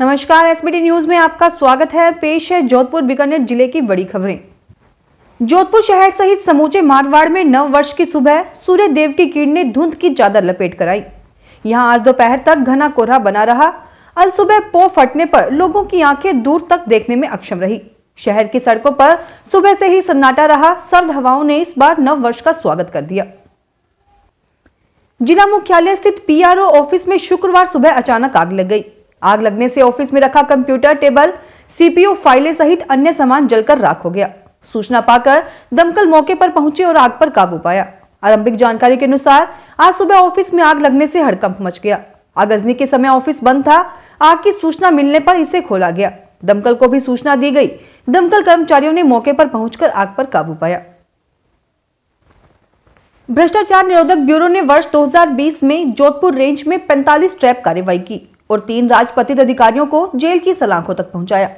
नमस्कार SBT news में आपका स्वागत है पेश है जोधपुर बीकानेर जिले की बड़ी खबरें जोधपुर शहर सहित समूचे मारवाड़ में नव वर्ष की सुबह सूर्य देव की किरण ने धुंध की चादर लपेट कराई यहां आज दोपहर तक घना कोहरा बना रहा अल सुबह पो फटने पर लोगों की आंखें दूर तक देखने में अक्षम रही शहर की सड़कों पर सुबह से ही सन्नाटा रहा सर्द हवाओं ने इस बार नव वर्ष का स्वागत कर दिया जिला मुख्यालय स्थित पीआरओ ऑफिस में शुक्रवार सुबह अचानक आग लग गई आग लगने से ऑफिस में रखा कंप्यूटर टेबल सीपीयू फाइलें सहित अन्य सामान जलकर राख हो गया सूचना पाकर दमकल मौके पर पहुंचे और आग पर काबू पाया आरंभिक जानकारी के अनुसार आज सुबह ऑफिस में आग लगने से हड़कंप मच गया आगजनी के समय ऑफिस बंद था आग की सूचना मिलने पर इसे खोला गया दमकल को भी सूचना दी गई दमकल कर्मचारियों ने मौके पर पहुंचकर आग पर काबू पाया भ्रष्टाचार निरोधक ब्यूरो ने वर्ष 2020 में जोधपुर रेंज में 45 ट्रैप कार्रवाई की और तीन राजपत्रित अधिकारियों को जेल की सलाखों तक पहुंचाया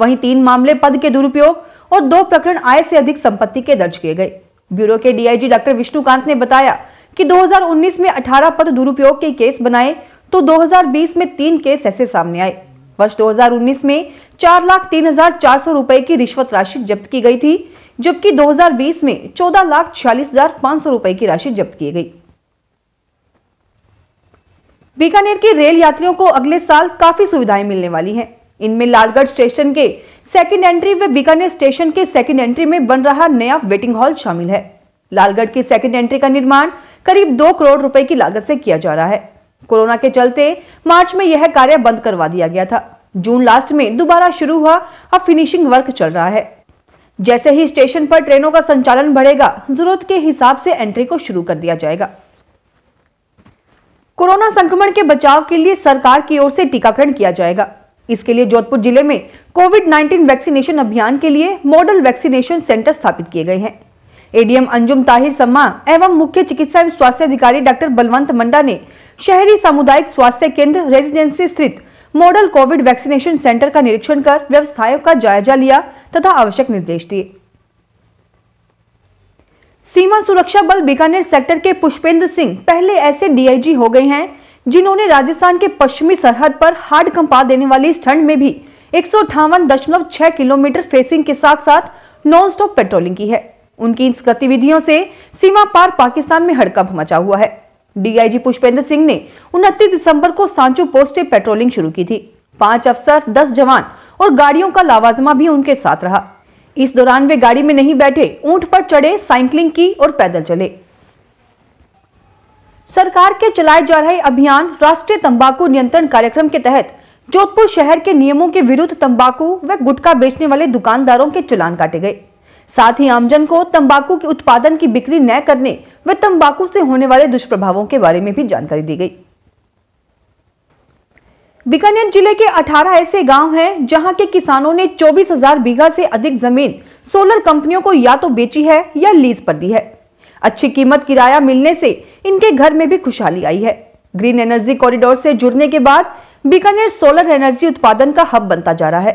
वहीं तीन मामले पद के दुरुपयोग और दो प्रकरण आय से अधिक संपत्ति के दर्ज किए गए ब्यूरो के डीआईजी डॉक्टर विष्णुकांत ने बताया कि 2019 में 18 पद दुरुपयोग के केस बनाए तो 2020 में तीन केस ऐसे सामने आए वर्ष 2019 में चार लाख तीन हजार चार सौ रूपए की रिश्वत राशि जब्त की गई थी जबकि 2020 में चौदह लाख छियालीस हजार पांच सौ रूपए की राशि जब्त की गई बीकानेर के रेल यात्रियों को अगले साल काफी सुविधाएं मिलने वाली हैं। इनमें लालगढ़ स्टेशन के सेकेंड एंट्री व बीकानेर स्टेशन के सेकेंड एंट्री में बन रहा नया वेटिंग हॉल शामिल है लालगढ़ की सेकेंड एंट्री का निर्माण करीब दो करोड़ रुपए की लागत से किया जा रहा है कोरोना के चलते मार्च में यह कार्य बंद करवा दिया गया था जून लास्ट में दोबारा शुरू हुआ अब फिनिशिंग वर्क चल रहा है जैसे ही स्टेशन पर ट्रेनों का संचालन बढ़ेगा जरूरत के हिसाब से एंट्री को शुरू कर दिया जाएगा कोरोना संक्रमण के बचाव के लिए सरकार की ओर से टीकाकरण किया जाएगा इसके लिए जोधपुर जिले में कोविड 19 वैक्सीनेशन अभियान के लिए मॉडल वैक्सीनेशन सेंटर स्थापित किए गए हैं एडीएम अंजुम ताहिर सम्मा एवं मुख्य चिकित्सा एवं स्वास्थ्य अधिकारी डॉक्टर बलवंत मंडा ने शहरी सामुदायिक स्वास्थ्य केंद्र रेजिडेंसी स्थित मॉडल कोविड वैक्सीनेशन सेंटर का निरीक्षण कर व्यवस्थाओं का जायजा लिया तथा आवश्यक निर्देश दिए सीमा सुरक्षा बल बीकानेर सेक्टर के पुष्पेंद्र सिंह पहले ऐसे डीआईजी हो गए हैं जिन्होंने राजस्थान के पश्चिमी सरहद पर हार्ड कंपा देने वाली इस ठंड में भी एक किलोमीटर फेसिंग के साथ साथ नॉन स्टॉप पेट्रोलिंग की है उनकी इन गतिविधियों से सीमा पार पाकिस्तान में हड़कंप मचा हुआ है डीआईजी पुष्पेंद्र सिंह ने उनतीस दिसंबर को सांचू पोस्ट पेट्रोलिंग शुरू की थी पांच अफसर दस जवान और गाड़ियों का लावाजमा भी उनके साथ रहा इस दौरान वे गाड़ी में नहीं बैठे ऊंट पर चढ़े साइकिलिंग की और पैदल चले सरकार के चलाए जा रहे अभियान राष्ट्रीय तंबाकू नियंत्रण कार्यक्रम के तहत जोधपुर शहर के नियमों के विरुद्ध तंबाकू व गुटखा बेचने वाले दुकानदारों के चलान काटे गए साथ ही आमजन को तंबाकू के उत्पादन की बिक्री न करने व तंबाकू से होने वाले दुष्प्रभावों के बारे में भी जानकारी दी गई बीकानेर जिले के 18 ऐसे गांव हैं जहां के किसानों ने 24,000 बीघा से अधिक जमीन सोलर कंपनियों को या तो बेची है या लीज पर दी है अच्छी कीमत किराया मिलने से इनके घर में भी खुशहाली आई है ग्रीन एनर्जी कॉरिडोर से जुड़ने के बाद बीकानेर सोलर एनर्जी उत्पादन का हब बनता जा रहा है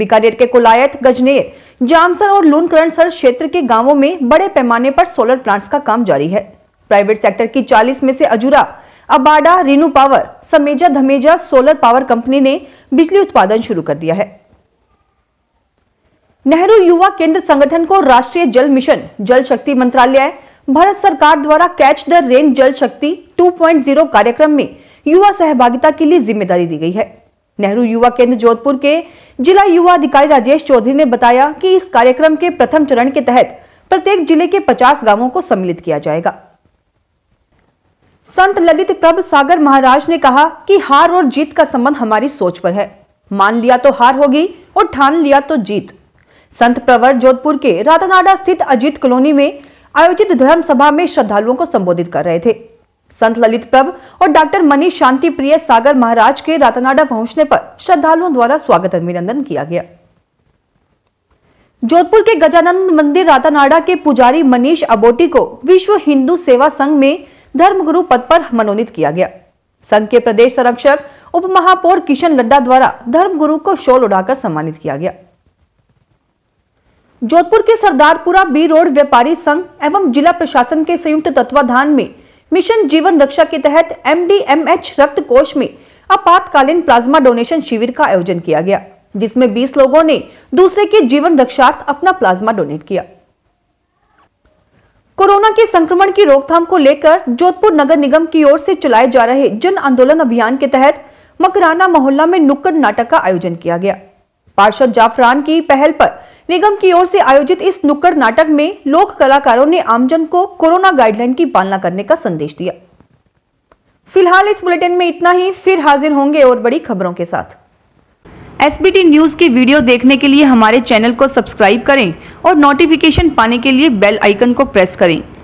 बीकानेर के कोलायत गजनेर जामसर और लूनकरणसर क्षेत्र के गाँवों में बड़े पैमाने पर सोलर प्लांट्स का काम जारी है प्राइवेट सेक्टर की चालीस में से अजूरा अबाडा रिनू पावर समेजा धमेजा सोलर पावर कंपनी ने बिजली उत्पादन शुरू कर दिया है नेहरू युवा केंद्र संगठन को राष्ट्रीय जल मिशन जल शक्ति मंत्रालय भारत सरकार द्वारा कैच द रेन जल शक्ति 2.0 कार्यक्रम में युवा सहभागिता के लिए जिम्मेदारी दी गई है नेहरू युवा केंद्र जोधपुर के जिला युवा अधिकारी राजेश चौधरी ने बताया कि इस कार्यक्रम के प्रथम चरण के तहत प्रत्येक जिले के 50 गांवों को सम्मिलित किया जाएगा संत ललित प्रभ सागर महाराज ने कहा कि हार और जीत का संबंध हमारी सोच पर है मान लिया तो हार होगी और ठान लिया तो जीत संत प्रवर जोधपुर के रातानाडा स्थित अजीत कॉलोनी में आयोजित धर्म सभा में श्रद्धालुओं को संबोधित कर रहे थे संत ललित प्रभ और डॉक्टर मनीष शांति प्रिय सागर महाराज के रातानाडा पहुंचने पर श्रद्धालुओं द्वारा स्वागत अभिनंदन किया गया जोधपुर के गजानंद मंदिर रातानाडा के पुजारी मनीष अबोटी को विश्व हिंदू सेवा संघ में धर्मगुरु पद पर मनोनीत किया गया संघ के प्रदेश संरक्षक उप महापौर किशन लड्डा द्वारा धर्मगुरु को शॉल उड़ाकर सम्मानित किया गया जोधपुर के सरदारपुरा बी रोड व्यापारी संघ एवं जिला प्रशासन के संयुक्त तत्वाधान में मिशन जीवन रक्षा के तहत एमडीएमएच रक्त कोष में आपातकालीन प्लाज्मा डोनेशन शिविर का आयोजन किया गया जिसमें 20 लोगों ने दूसरे के जीवन रक्षार्थ अपना प्लाज्मा डोनेट किया कोरोना के संक्रमण की रोकथाम को लेकर जोधपुर नगर निगम की ओर से चलाए जा रहे जन आंदोलन अभियान के तहत मकराना मोहल्ला में नुक्कड़ नाटक का आयोजन किया गया पार्षद जाफरान की पहल पर निगम की ओर से आयोजित इस नुक्कड़ नाटक में लोक कलाकारों ने आमजन को कोरोना गाइडलाइन की पालना करने का संदेश दिया फिलहाल इस बुलेटिन में इतना ही फिर हाजिर होंगे और बड़ी खबरों के साथ एस न्यूज़ की वीडियो देखने के लिए हमारे चैनल को सब्सक्राइब करें और नोटिफिकेशन पाने के लिए बेल आइकन को प्रेस करें